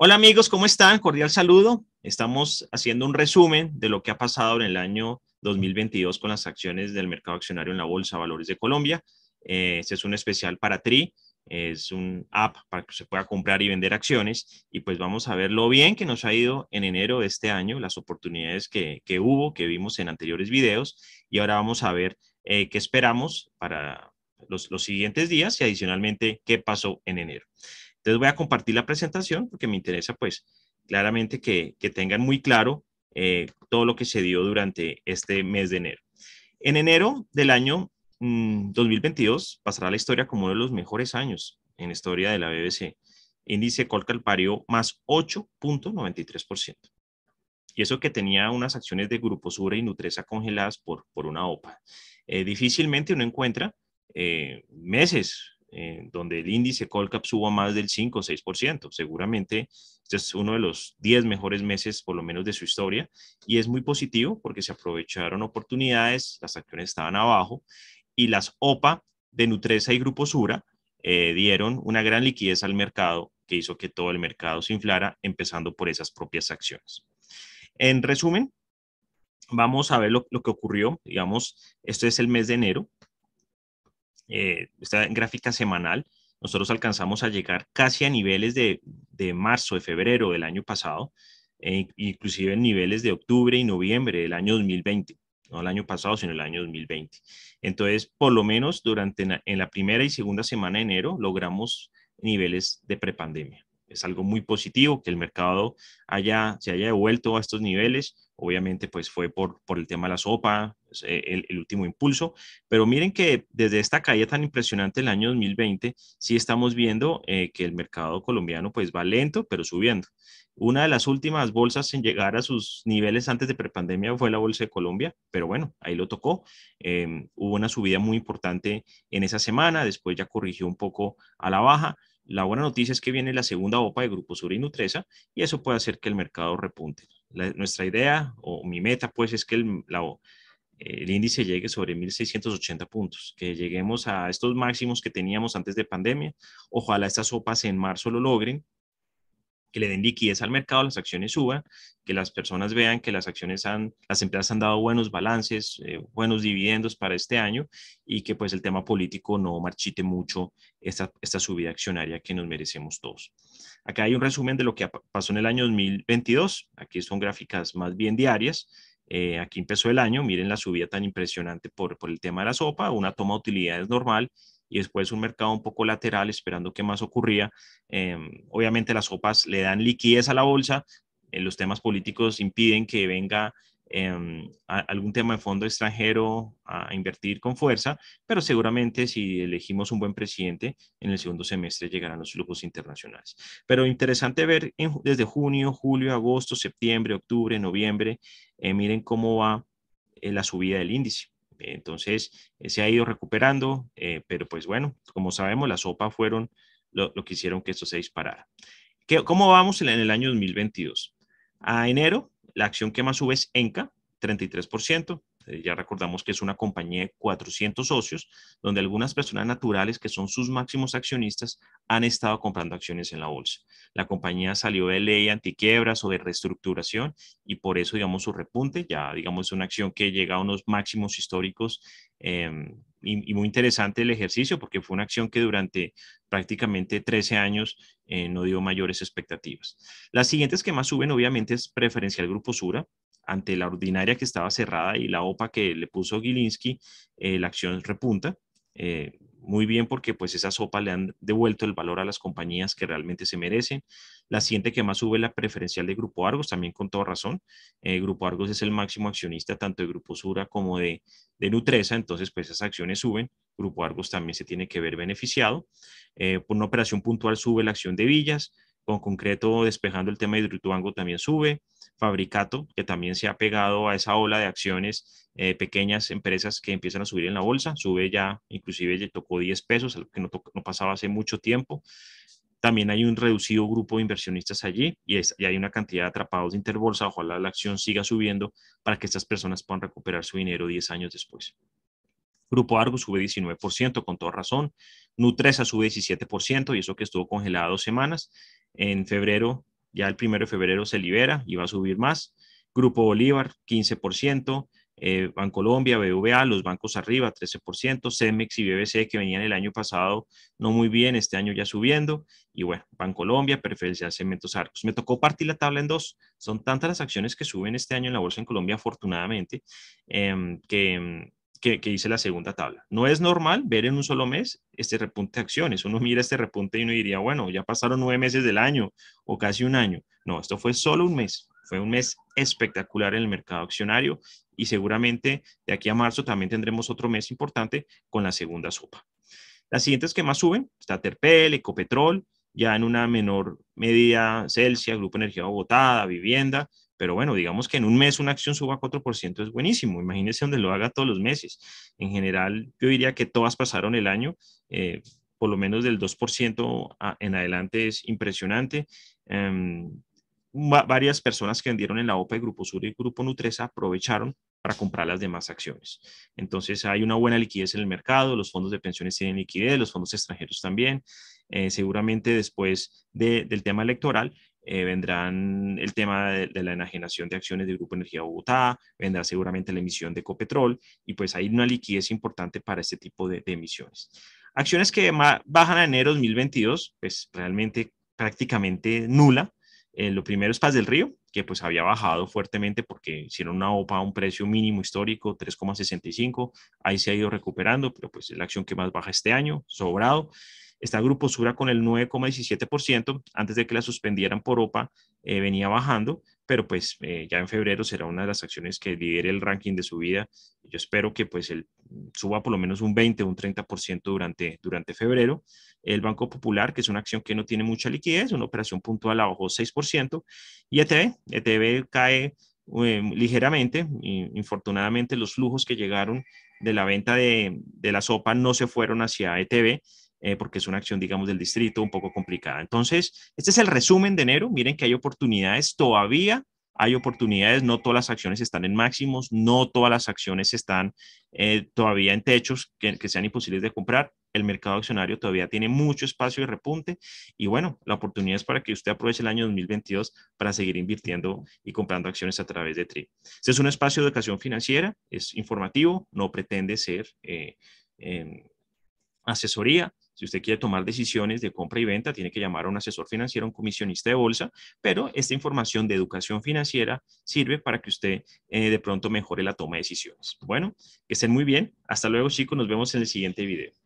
Hola amigos, ¿cómo están? Cordial saludo. Estamos haciendo un resumen de lo que ha pasado en el año 2022 con las acciones del mercado accionario en la Bolsa Valores de Colombia. Eh, este es un especial para TRI, es un app para que se pueda comprar y vender acciones y pues vamos a ver lo bien que nos ha ido en enero de este año, las oportunidades que, hubo, que vimos en anteriores videos y ahora vamos a ver eh, qué esperamos para los, los siguientes días y adicionalmente qué pasó en enero. Entonces voy a compartir la presentación porque me interesa pues claramente que, que tengan muy claro eh, todo lo que se dio durante este mes de enero. En enero del año 2022 mm, pasará la historia como uno de los mejores años en la historia de la BBC. Índice Colcal parió más 8.93%. Y eso que tenía unas acciones de Grupo Sura y Nutresa congeladas por, por una OPA. Eh, difícilmente uno encuentra eh, meses eh, donde el índice Colcap suba más del 5 o 6%. Seguramente este es uno de los 10 mejores meses, por lo menos, de su historia. Y es muy positivo porque se aprovecharon oportunidades, las acciones estaban abajo y las OPA de Nutresa y Grupo Sura eh, dieron una gran liquidez al mercado que hizo que todo el mercado se inflara, empezando por esas propias acciones. En resumen, vamos a ver lo, lo que ocurrió. Digamos, este es el mes de enero eh, esta gráfica semanal, nosotros alcanzamos a llegar casi a niveles de, de marzo, de febrero del año pasado, e inclusive en niveles de octubre y noviembre del año 2020, no el año pasado, sino el año 2020. Entonces, por lo menos durante la, en la primera y segunda semana de enero logramos niveles de prepandemia. Es algo muy positivo que el mercado haya, se haya devuelto a estos niveles. Obviamente, pues fue por, por el tema de la sopa, pues, eh, el, último impulso, pero miren que desde esta caída tan impresionante del año 2020, sí estamos viendo eh, que el mercado colombiano pues va lento, pero subiendo. Una de las últimas bolsas en llegar a sus niveles antes de prepandemia fue la Bolsa de Colombia, pero bueno, ahí lo tocó. Em, hubo una subida muy importante en esa semana, después ya corrigió un poco a la baja, la buena noticia es que viene la segunda OPA de Grupo Sur y Nutresa y eso puede hacer que el mercado repunte. nuestra idea o mi meta pues es que el, la, eh, el índice llegue sobre 1.680 puntos, que lleguemos a estos máximos que teníamos antes de pandemia. Ojalá estas sopas en marzo lo logren, que le den liquidez al mercado, las acciones suban, que las personas vean que las acciones han, las empresas han dado buenos balances, eh, buenos dividendos para este año y que pues el tema político no marchite mucho esta, esta subida accionaria que nos merecemos todos. Acá hay un resumen de lo que pasó en el año 2022, aquí son gráficas más bien diarias, eh, aquí empezó el año, miren la subida tan impresionante por, el tema de la sopa, una toma de utilidades normal y después un mercado un poco lateral esperando qué más ocurría. Em, obviamente las sopas le dan liquidez a la bolsa, eh, los temas políticos impiden que venga em, algún tema de fondo extranjero a invertir con fuerza, pero seguramente si elegimos un buen presidente, en el segundo semestre llegarán los flujos internacionales. Pero interesante ver desde junio, julio, agosto, septiembre, octubre, noviembre, eh, miren cómo va eh, la subida del índice. Entonces, eh, se ha ido recuperando, pero pues bueno, como sabemos, la sopa fueron lo, que hicieron que esto se disparara. ¿Cómo vamos en el año 2022? A enero, la acción que más sube es ENCA, 33%, eh, ya recordamos que es una compañía de 400 socios, donde algunas personas naturales que son sus máximos accionistas han estado comprando acciones en la bolsa. La compañía salió de ley antiquiebras o de reestructuración y por eso, digamos, su repunte, ya digamos, es una acción que llega a unos máximos históricos em, y, muy interesante el ejercicio porque fue una acción que durante prácticamente 13 años eh, no dio mayores expectativas. Las siguientes que más suben obviamente es Preferencial Grupo Sura, ante la ordinaria que estaba cerrada y la OPA que le puso Gilinski, eh, la acción repunta. Eh, muy bien porque pues esas OPA le han devuelto el valor a las compañías que realmente se merecen. La siguiente que más sube la preferencial de Grupo Argos, también con toda razón. Eh, Grupo Argos es el máximo accionista tanto de Grupo Sura como de, de Nutresa, entonces pues esas acciones suben. Grupo Argos también se tiene que ver beneficiado. por una operación puntual sube la acción de Villas, con concreto despejando el tema de Hidroituango también sube. Fabricato, que también se ha pegado a esa ola de acciones, eh, pequeñas empresas que empiezan a subir en la bolsa, sube ya, inclusive ya tocó 10 pesos, algo que no, pasaba hace mucho tiempo. También hay un reducido grupo de inversionistas allí y, hay una cantidad de atrapados de interbolsa. Ojalá la acción siga subiendo para que estas personas puedan recuperar su dinero 10 años después. Grupo Arbus sube 19%, con toda razón. Nutresa sube 17%, y eso que estuvo congelado dos semanas. En febrero ya el primero de febrero se libera y va a subir más. Grupo Bolívar, 15%. Eh, Bancolombia, BVA, los bancos arriba, 13%, Cemex y BBC que venían el año pasado no muy bien, este año ya subiendo, y bueno, Bancolombia, Preferencial Cementos Arcos. Me tocó partir la tabla en dos, son tantas las acciones que suben este año en la bolsa en Colombia, afortunadamente, em, que em, que, hice la segunda tabla. No es normal ver en un solo mes este repunte de acciones. Uno mira este repunte y uno diría, bueno, ya pasaron nueve meses del año o casi un año. No, esto fue solo un mes. Fue un mes espectacular en el mercado accionario y seguramente de aquí a marzo también tendremos otro mes importante con la segunda sopa. Las siguientes que más suben, está Terpel, Ecopetrol, ya en una menor medida Celsia, Grupo Energía Bogotá, Vivienda, pero bueno, digamos que en un mes una acción suba 4% es buenísimo. Imagínense donde lo haga todos los meses. En general, yo diría que todas pasaron el año, eh, por lo menos del 2% en adelante es impresionante. Em, varias personas que vendieron en la OPA de Grupo Sur y Grupo Nutresa aprovecharon para comprar las demás acciones. Entonces hay una buena liquidez en el mercado, los fondos de pensiones tienen liquidez, los fondos extranjeros también. Eh, seguramente después de, del tema electoral, eh, vendrán el tema de, la enajenación de acciones de Grupo Energía Bogotá, vendrá seguramente la emisión de copetrol y pues hay una liquidez importante para este tipo de, emisiones. Acciones que bajan a enero 2022, pues realmente prácticamente nula. Eh, lo primero es Paz del Río, que pues había bajado fuertemente porque hicieron una OPA a un precio mínimo histórico, 3,65. Ahí se ha ido recuperando, pero pues es la acción que más baja este año, sobrado. Esta Grupo Sura con el 9,17%. Antes de que la suspendieran por OPA, eh, venía bajando, pero pues eh, ya en febrero será una de las acciones que lidere el ranking de subida. Yo espero que pues suba por lo menos un 20, un 30% durante, durante febrero. El Banco Popular, que es una acción que no tiene mucha liquidez, una operación puntual bajó 6%. Y ETB, ETB cae eh, ligeramente. infortunadamente los flujos que llegaron de la venta de, de la sopa no se fueron hacia ETB eh, porque es una acción, digamos, del distrito un poco complicada. Entonces, este es el resumen de enero. Miren que hay oportunidades todavía. Hay oportunidades, no todas las acciones están en máximos, no todas las acciones están eh, todavía en techos que, sean imposibles de comprar, el mercado accionario todavía tiene mucho espacio de repunte y bueno, la oportunidad es para que usted aproveche el año 2022 para seguir invirtiendo y comprando acciones a través de TRI. Este es un espacio de educación financiera, es informativo, no pretende ser eh, em, asesoría, si usted quiere tomar decisiones de compra y venta, tiene que llamar a un asesor financiero, un comisionista de bolsa, pero esta información de educación financiera sirve para que usted eh, de pronto mejore la toma de decisiones. Bueno, que estén muy bien. Hasta luego, chicos. Nos vemos en el siguiente video.